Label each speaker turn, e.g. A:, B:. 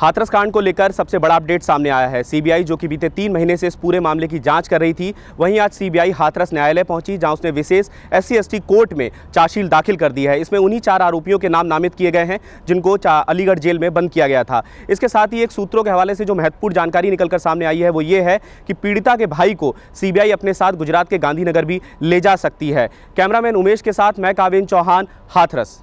A: हाथरस कांड को लेकर सबसे बड़ा अपडेट सामने आया है सीबीआई जो कि बीते तीन महीने से इस पूरे मामले की जांच कर रही थी वहीं आज सीबीआई हाथरस न्यायालय पहुंची जहां उसने विशेष एस सी कोर्ट में चार्जशील दाखिल कर दी है इसमें उन्हीं चार आरोपियों के नाम नामित किए गए हैं जिनको अलीगढ़ जेल में बंद किया गया था इसके साथ ही एक सूत्रों के हवाले से जो महत्वपूर्ण जानकारी निकलकर सामने आई है वो ये है कि पीड़िता के भाई को सी अपने साथ गुजरात के गांधीनगर भी ले जा सकती है कैमरामैन उमेश के साथ मैं कावेन चौहान हाथरस